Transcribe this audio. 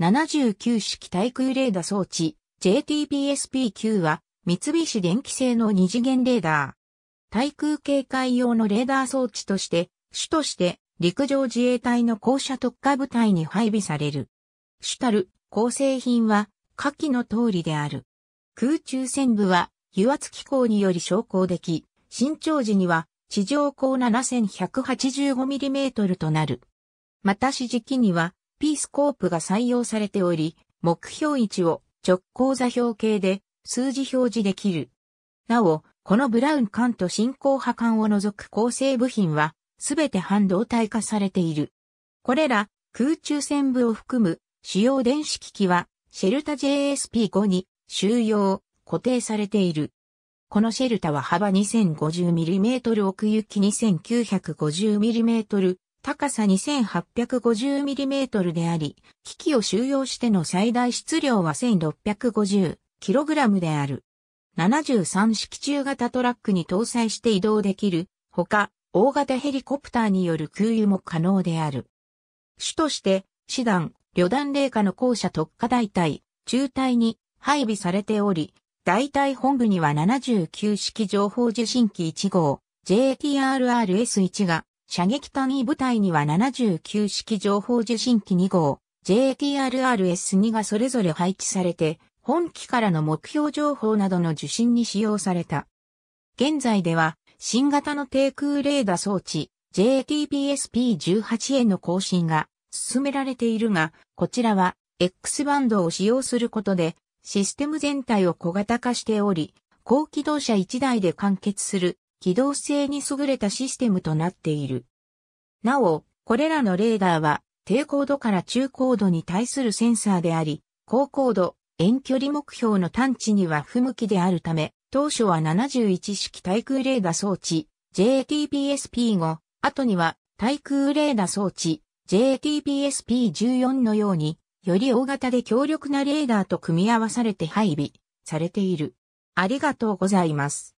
79式対空レーダー装置 JTPSP-9 は三菱電機製の二次元レーダー。対空警戒用のレーダー装置として、主として陸上自衛隊の高射特化部隊に配備される。主たる構成品は下記の通りである。空中線部は油圧機構により昇降でき、新長時には地上高 7185mm となる。また指示機には P スコープが採用されており、目標位置を直行座標系で数字表示できる。なお、このブラウン管と進行波管を除く構成部品は、すべて半導体化されている。これら、空中線部を含む主要電子機器は、シェルタ JSP5 に収容、固定されている。このシェルタは幅 2050mm 奥行き 2950mm 高さ 2850mm であり、機器を収容しての最大質量は 1650kg である。73式中型トラックに搭載して移動できる、ほか、大型ヘリコプターによる空輸も可能である。主として、師団、旅団霊下の校舎特化大隊、中隊に配備されており、大隊本部には79式情報受信機1号、JTRRS1 が射撃単位部隊には79式情報受信機2号、JTRRS2 がそれぞれ配置されて、本機からの目標情報などの受信に使用された。現在では、新型の低空レーダ装置、JTPSP18A の更新が進められているが、こちらは X バンドを使用することで、システム全体を小型化しており、高機動車1台で完結する機動性に優れたシステムとなっている。なお、これらのレーダーは低高度から中高度に対するセンサーであり、高高度、遠距離目標の探知には不向きであるため、当初は71式対空レーダー装置 JTPSP5、後には対空レーダー装置 JTPSP14 のように、より大型で強力なレーダーと組み合わされて配備されている。ありがとうございます。